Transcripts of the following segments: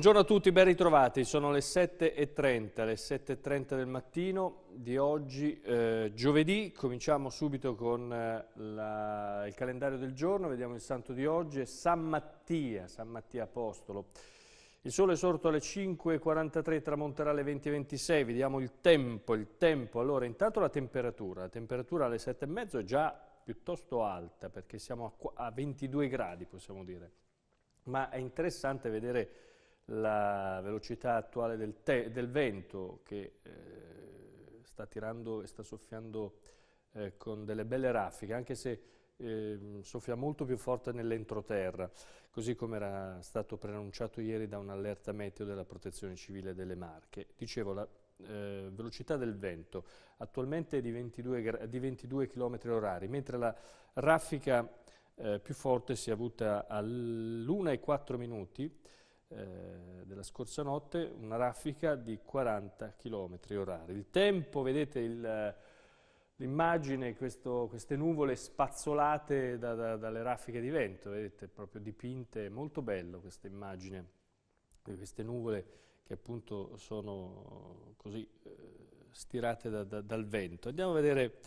Buongiorno a tutti, ben ritrovati. Sono le 7.30, le 7.30 del mattino di oggi, eh, giovedì. Cominciamo subito con eh, la, il calendario del giorno, vediamo il santo di oggi, è San Mattia, San Mattia Apostolo. Il sole è sorto alle 5.43, tramonterà alle 20.26, vediamo il tempo, il tempo. Allora, intanto la temperatura, la temperatura alle 7.30 è già piuttosto alta perché siamo a, a 22 gradi, possiamo dire. Ma è interessante vedere la velocità attuale del, del vento che eh, sta tirando e sta soffiando eh, con delle belle raffiche, anche se eh, soffia molto più forte nell'entroterra, così come era stato preannunciato ieri da un allerta meteo della Protezione Civile delle Marche. Dicevo, la eh, velocità del vento attualmente è di 22, di 22 km orari, mentre la raffica eh, più forte si è avuta all'1,4 e 4 minuti eh, della scorsa notte, una raffica di 40 km orari. Il tempo, vedete l'immagine, queste nuvole spazzolate da, da, dalle raffiche di vento, vedete proprio dipinte, molto bello questa immagine, eh, queste nuvole che appunto sono così eh, stirate da, dal vento. Andiamo a vedere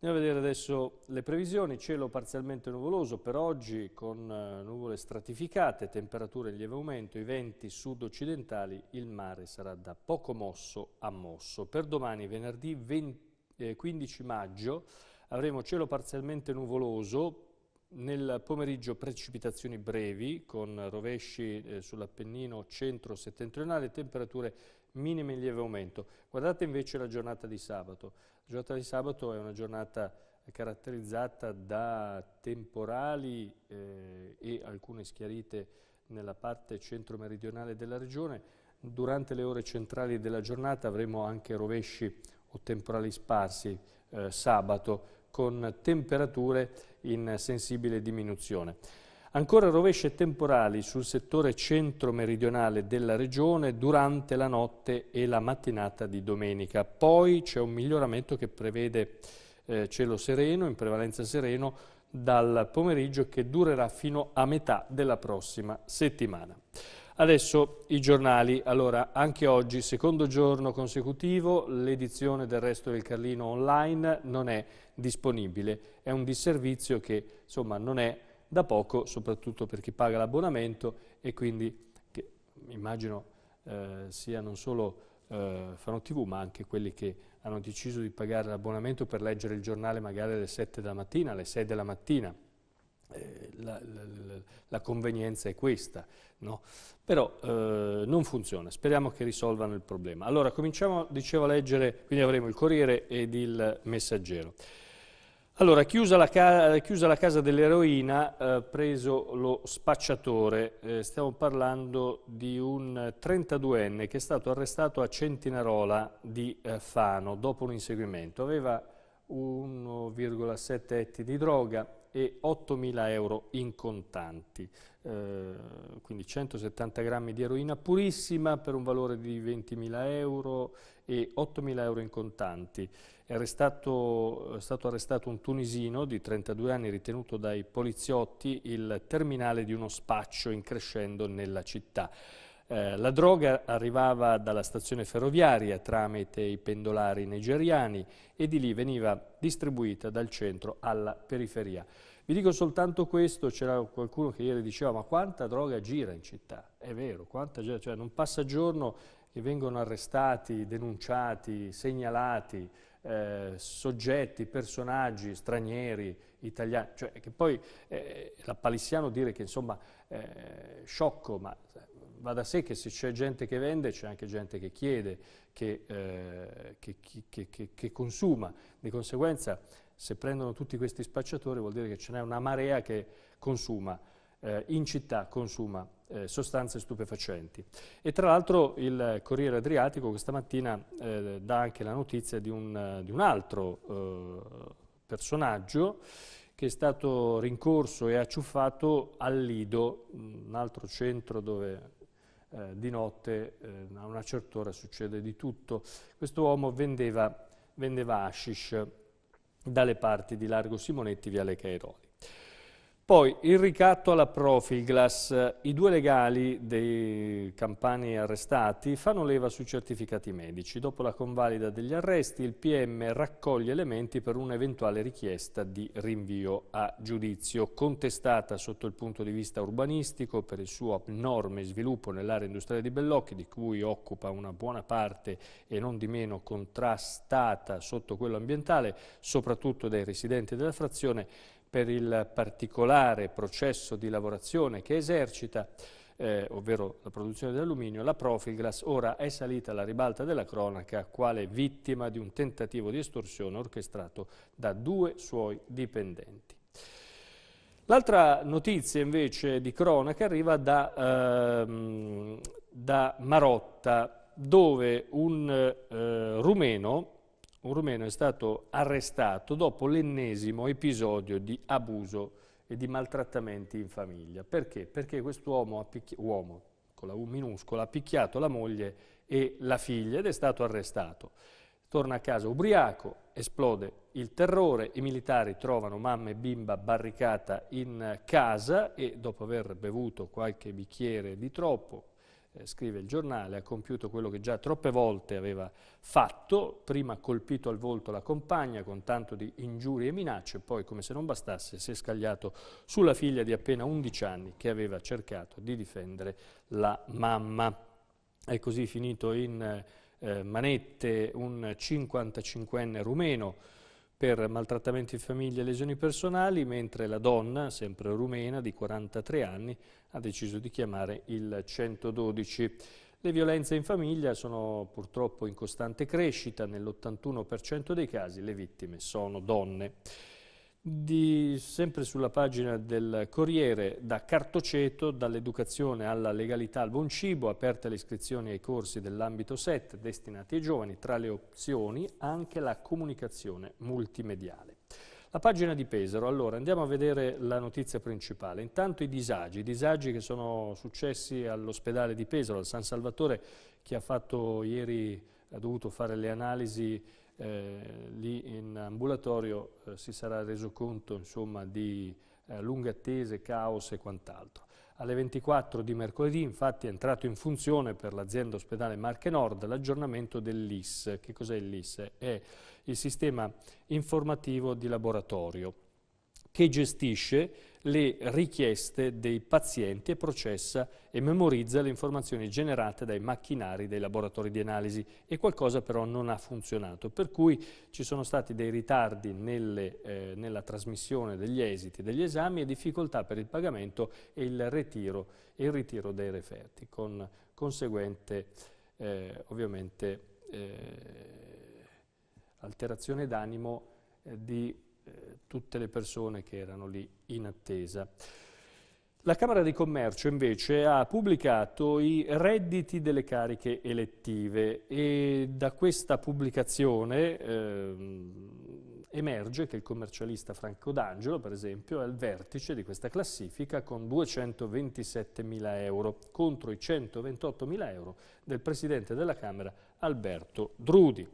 Andiamo a vedere adesso le previsioni, cielo parzialmente nuvoloso per oggi con eh, nuvole stratificate, temperature in lieve aumento, i venti sud-occidentali, il mare sarà da poco mosso a mosso. Per domani venerdì 20, eh, 15 maggio avremo cielo parzialmente nuvoloso, nel pomeriggio precipitazioni brevi con rovesci eh, sull'Appennino centro-settentrionale, temperature minimo in lieve aumento. Guardate invece la giornata di sabato. La giornata di sabato è una giornata caratterizzata da temporali eh, e alcune schiarite nella parte centro-meridionale della regione. Durante le ore centrali della giornata avremo anche rovesci o temporali sparsi eh, sabato con temperature in sensibile diminuzione. Ancora rovesce temporali sul settore centro-meridionale della regione durante la notte e la mattinata di domenica. Poi c'è un miglioramento che prevede eh, cielo sereno, in prevalenza sereno, dal pomeriggio che durerà fino a metà della prossima settimana. Adesso i giornali, allora anche oggi, secondo giorno consecutivo, l'edizione del resto del Carlino online non è disponibile, è un disservizio che insomma non è da poco, soprattutto per chi paga l'abbonamento e quindi che immagino eh, sia non solo eh, Fano TV ma anche quelli che hanno deciso di pagare l'abbonamento per leggere il giornale magari alle 7 della mattina, alle 6 della mattina. Eh, la, la, la, convenienza è questa, no? però eh, non funziona, speriamo che risolvano il problema. Allora cominciamo, dicevo, a leggere, quindi avremo il Corriere ed il Messaggero. Allora, chiusa la, ca chiusa la casa dell'eroina, eh, preso lo spacciatore, eh, stiamo parlando di un 32enne che è stato arrestato a Centinarola di eh, Fano dopo un inseguimento. Aveva 1,7 etti di droga, e 8.000 euro in contanti, eh, quindi 170 grammi di eroina purissima per un valore di 20.000 euro e 8.000 euro in contanti. È, arrestato, è stato arrestato un tunisino di 32 anni ritenuto dai poliziotti il terminale di uno spaccio in crescendo nella città. Eh, la droga arrivava dalla stazione ferroviaria tramite i pendolari nigeriani e di lì veniva distribuita dal centro alla periferia. Vi dico soltanto questo, c'era qualcuno che ieri diceva ma quanta droga gira in città? È vero, quanta, cioè non passa giorno che vengono arrestati, denunciati, segnalati eh, soggetti, personaggi stranieri, italiani, cioè che poi eh, la Palissiano dire che insomma eh, sciocco, ma cioè, va da sé che se c'è gente che vende c'è anche gente che chiede, che, eh, che, che, che, consuma. Di conseguenza se prendono tutti questi spacciatori vuol dire che ce n'è una marea che consuma, eh, in città consuma eh, sostanze stupefacenti. E tra l'altro il Corriere Adriatico questa mattina eh, dà anche la notizia di un, di un altro eh, personaggio che è stato rincorso e acciuffato al Lido, un altro centro dove eh, di notte eh, a una certa ora succede di tutto. Questo uomo vendeva, vendeva hashish dalle parti di Largo Simonetti, via Le Cairoli. Poi il ricatto alla Profilglas, i due legali dei campani arrestati fanno leva sui certificati medici. Dopo la convalida degli arresti il PM raccoglie elementi per un'eventuale richiesta di rinvio a giudizio, contestata sotto il punto di vista urbanistico per il suo abnorme sviluppo nell'area industriale di Bellocchi, di cui occupa una buona parte e non di meno contrastata sotto quello ambientale, soprattutto dai residenti della frazione, per il particolare processo di lavorazione che esercita, eh, ovvero la produzione dell'alluminio, la Profilglass ora è salita alla ribalta della cronaca quale vittima di un tentativo di estorsione orchestrato da due suoi dipendenti. L'altra notizia invece di cronaca arriva da, ehm, da Marotta, dove un eh, rumeno un rumeno è stato arrestato dopo l'ennesimo episodio di abuso e di maltrattamenti in famiglia. Perché? Perché quest'uomo, picchi- uomo con la U minuscola, ha picchiato la moglie e la figlia ed è stato arrestato. Torna a casa ubriaco, esplode il terrore, i militari trovano mamma e bimba barricata in casa e dopo aver bevuto qualche bicchiere di troppo, eh, scrive il giornale, ha compiuto quello che già troppe volte aveva fatto, prima ha colpito al volto la compagna con tanto di ingiurie e minacce, poi come se non bastasse si è scagliato sulla figlia di appena 11 anni che aveva cercato di difendere la mamma. È così finito in eh, manette un 55enne rumeno per maltrattamenti in famiglia e lesioni personali, mentre la donna, sempre rumena, di 43 anni, ha deciso di chiamare il 112. Le violenze in famiglia sono purtroppo in costante crescita, nell'81% dei casi le vittime sono donne di, sempre sulla pagina del Corriere, da Cartoceto, dall'educazione alla legalità al buon cibo, aperte le iscrizioni ai corsi dell'ambito 7 destinati ai giovani, tra le opzioni anche la comunicazione multimediale. La pagina di Pesaro, allora andiamo a vedere la notizia principale. Intanto i disagi, i disagi che sono successi all'ospedale di Pesaro, al San Salvatore, che ha, fatto, ieri, ha dovuto fare le analisi eh, lì in ambulatorio eh, si sarà reso conto insomma, di eh, lunghe attese, caos e quant'altro. Alle 24 di mercoledì infatti è entrato in funzione per l'azienda ospedale Marche Nord l'aggiornamento dell'IS. Che cos'è l'IS? È il sistema informativo di laboratorio che gestisce le richieste dei pazienti e processa e memorizza le informazioni generate dai macchinari dei laboratori di analisi e qualcosa però non ha funzionato, per cui ci sono stati dei ritardi nelle, eh, nella trasmissione degli esiti degli esami e difficoltà per il pagamento e il ritiro, il ritiro dei referti, con conseguente eh, ovviamente eh, alterazione d'animo eh, di eh, tutte le persone che erano lì in attesa. La Camera di Commercio invece ha pubblicato i redditi delle cariche elettive e da questa pubblicazione ehm, emerge che il commercialista Franco D'Angelo, per esempio, è al vertice di questa classifica con 227 mila euro contro i 128 mila euro del Presidente della Camera Alberto Drudi.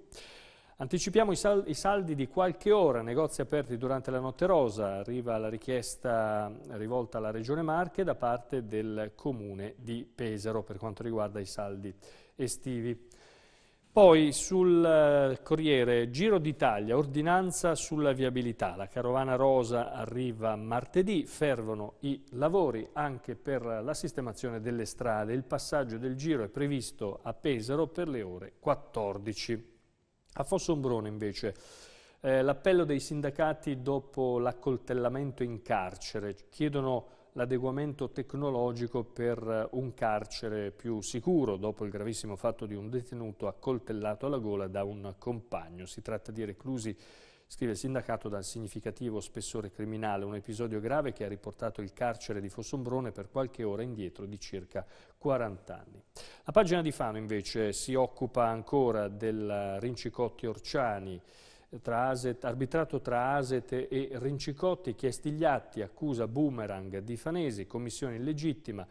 Anticipiamo i, sal i saldi di qualche ora, negozi aperti durante la notte rosa, arriva la richiesta rivolta alla Regione Marche da parte del Comune di Pesaro per quanto riguarda i saldi estivi. Poi sul eh, Corriere Giro d'Italia, ordinanza sulla viabilità. La carovana rosa arriva martedì, fervono i lavori anche per la sistemazione delle strade. Il passaggio del giro è previsto a Pesaro per le ore 14. A ah, Fossombrone invece eh, l'appello dei sindacati dopo l'accoltellamento in carcere chiedono l'adeguamento tecnologico per eh, un carcere più sicuro dopo il gravissimo fatto di un detenuto accoltellato alla gola da un compagno. Si tratta di reclusi Scrive il sindacato dal significativo spessore criminale, un episodio grave che ha riportato il carcere di Fossombrone per qualche ora indietro di circa 40 anni. La pagina di Fano invece si occupa ancora del Rincicotti Orciani, tra Aset, arbitrato tra Aset e Rincicotti, chiesti gli atti, accusa Boomerang di Fanesi, commissione illegittima,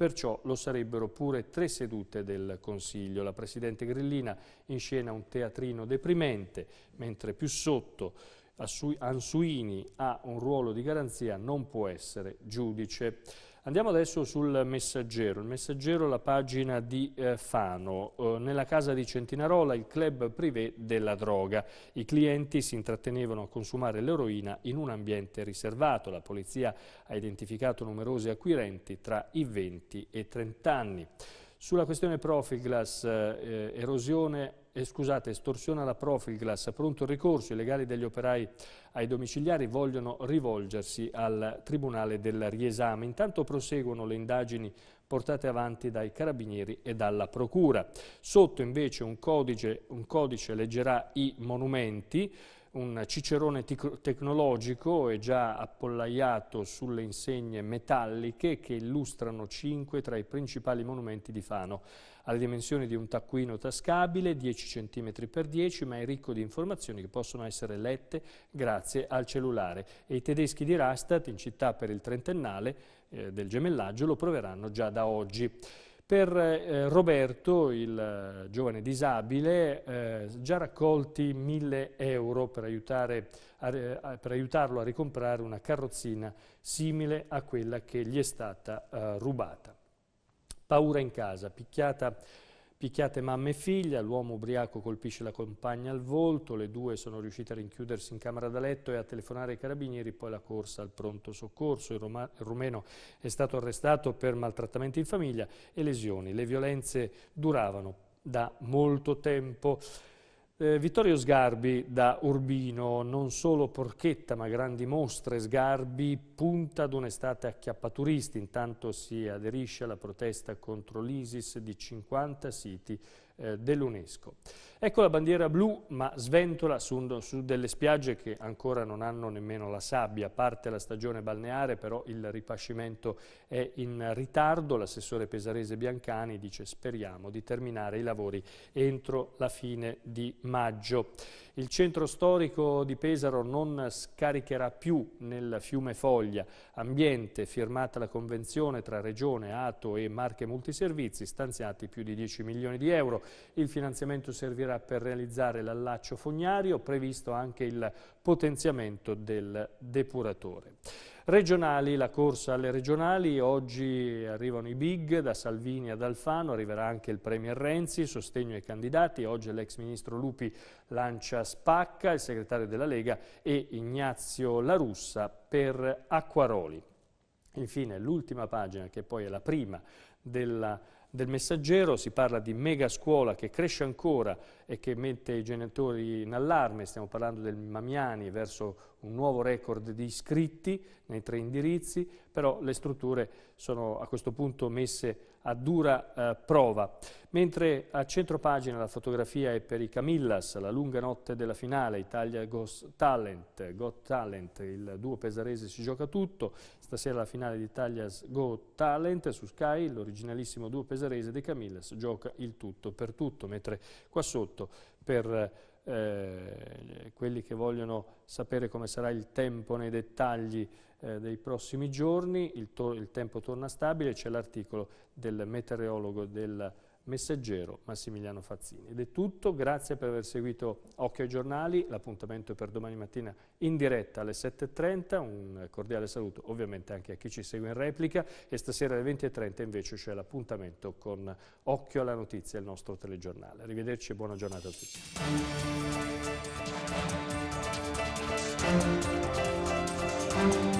Perciò lo sarebbero pure tre sedute del Consiglio. La Presidente Grillina in scena un teatrino deprimente, mentre più sotto Ansuini ha un ruolo di garanzia, non può essere giudice. Andiamo adesso sul messaggero, il messaggero la pagina di eh, Fano, eh, nella casa di Centinarola il club privé della droga, i clienti si intrattenevano a consumare l'eroina in un ambiente riservato, la polizia ha identificato numerosi acquirenti tra i 20 e i 30 anni. Sulla questione Profiglas, eh, eh erosione eh, scusate, estorsiona la Profilglass, pronto il ricorso, i legali degli operai ai domiciliari vogliono rivolgersi al Tribunale del Riesame. Intanto proseguono le indagini portate avanti dai carabinieri e dalla procura. Sotto invece un codice, un codice leggerà i monumenti, un cicerone tecnologico è già appollaiato sulle insegne metalliche che illustrano cinque tra i principali monumenti di Fano ha le dimensioni di un taccuino tascabile, 10 cm x 10, ma è ricco di informazioni che possono essere lette grazie al cellulare. E i tedeschi di Rastatt, in città per il trentennale eh, del gemellaggio, lo proveranno già da oggi. Per eh, Roberto, il eh, giovane disabile, eh, già raccolti 1000 euro per, aiutare, eh, a, per, aiutarlo a ricomprare una carrozzina simile a quella che gli è stata eh, rubata. Paura in casa, picchiata, picchiate mamma e figlia, l'uomo ubriaco colpisce la compagna al volto, le due sono riuscite a rinchiudersi in camera da letto e a telefonare ai carabinieri, poi la corsa al pronto soccorso. Il, Roma, il rumeno è stato arrestato per maltrattamenti in famiglia e lesioni. Le violenze duravano da molto tempo. Eh, Vittorio Sgarbi da Urbino, non solo porchetta ma grandi mostre, Sgarbi punta ad un'estate acchiappaturisti, intanto si aderisce alla protesta contro l'ISIS di 50 siti eh, dell'UNESCO. Ecco la bandiera blu, ma sventola su, su delle spiagge che ancora non hanno nemmeno la sabbia. Parte la stagione balneare, però il ripascimento è in ritardo. L'assessore pesarese Biancani dice speriamo di terminare i lavori entro la fine di maggio. Il centro storico di Pesaro non scaricherà più nel fiume Foglia. Ambiente, firmata la convenzione tra Regione, Ato e Marche Multiservizi, stanziati più di 10 milioni di euro. Il finanziamento servirà eccetera, per realizzare l'allaccio fognario, previsto anche il potenziamento del depuratore. Regionali, la corsa alle regionali, oggi arrivano i big da Salvini ad Alfano, arriverà anche il Premier Renzi, sostegno ai candidati, oggi l'ex ministro Lupi lancia Spacca, il segretario della Lega e Ignazio La Russa per Acquaroli. Infine l'ultima pagina che poi è la prima della del messaggero, si parla di mega scuola che cresce ancora e che mette i genitori in allarme, stiamo parlando del Mamiani verso un nuovo record di iscritti nei tre indirizzi, però le strutture sono a questo punto messe a dura eh, prova. Mentre a centro pagina la fotografia è per i Camillas, la lunga notte della finale, Italia Ghost Talent, Got Talent, il duo pesarese si gioca tutto, stasera la finale di Italia's Got Talent su Sky, l'originalissimo duo pesarese dei Camillas gioca il tutto per tutto, mentre qua sotto per... Eh, quelli che vogliono sapere come sarà il tempo nei dettagli eh, dei prossimi giorni, il, to il tempo torna stabile, c'è l'articolo del meteorologo del messaggero Massimiliano Fazzini. Ed è tutto, grazie per aver seguito Occhio ai giornali, l'appuntamento è per domani mattina in diretta alle 7.30, un cordiale saluto ovviamente anche a chi ci segue in replica e stasera alle 20.30 invece c'è l'appuntamento con Occhio alla notizia, il nostro telegiornale. Arrivederci e buona giornata a tutti.